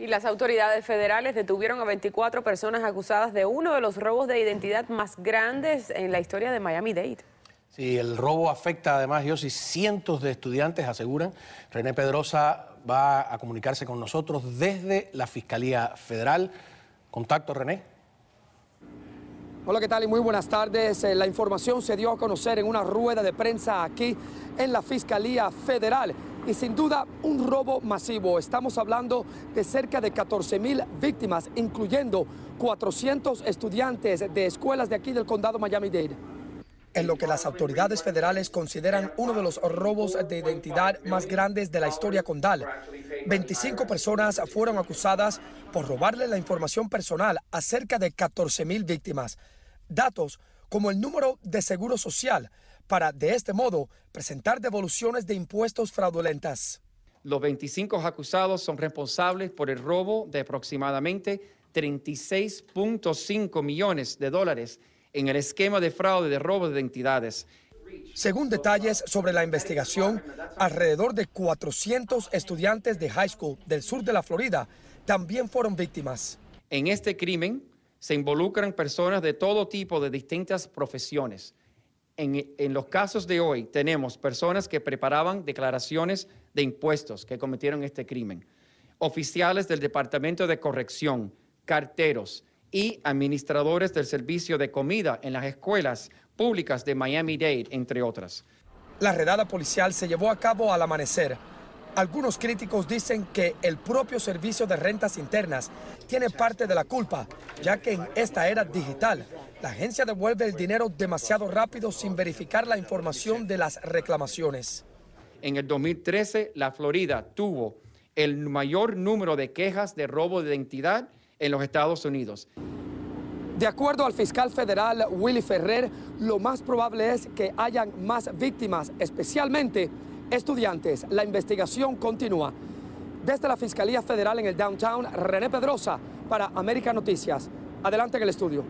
Y las autoridades federales detuvieron a 24 personas acusadas de uno de los robos de identidad más grandes en la historia de Miami-Dade. Sí, el robo afecta además, yo sí, cientos de estudiantes aseguran. René Pedrosa va a comunicarse con nosotros desde la Fiscalía Federal. Contacto, René. Hola, ¿qué tal? Y muy buenas tardes. Eh, la información se dio a conocer en una rueda de prensa aquí en la Fiscalía Federal y sin duda un robo masivo. Estamos hablando de cerca de 14 mil víctimas, incluyendo 400 estudiantes de escuelas de aquí del condado Miami-Dade. En lo que las autoridades federales consideran uno de los robos de identidad más grandes de la historia condal, 25 personas fueron acusadas por robarle la información personal a cerca de 14 mil víctimas. Datos como el número de seguro social, para, de este modo, presentar devoluciones de impuestos fraudulentas. Los 25 acusados son responsables por el robo de aproximadamente 36.5 millones de dólares en el esquema de fraude de robo de entidades. Según detalles sobre la investigación, alrededor de 400 estudiantes de high school del sur de la Florida también fueron víctimas. En este crimen se involucran personas de todo tipo de distintas profesiones en, los casos de hoy tenemos personas que preparaban declaraciones de impuestos que cometieron este crimen, oficiales del Departamento de Corrección, carteros y administradores del servicio de comida en las escuelas públicas de Miami-Dade, entre otras. La redada policial se llevó a cabo al amanecer. Algunos críticos dicen que el propio Servicio de Rentas Internas tiene parte de la culpa, ya que en esta era digital la agencia devuelve el dinero demasiado rápido sin verificar la información de las reclamaciones. En el 2013, la Florida tuvo el mayor número de quejas de robo de identidad en los Estados Unidos. De acuerdo al fiscal federal Willy Ferrer, lo más probable es que hayan más víctimas, especialmente estudiantes. La investigación continúa. Desde la Fiscalía Federal en el Downtown, René Pedrosa para América Noticias. Adelante en el estudio.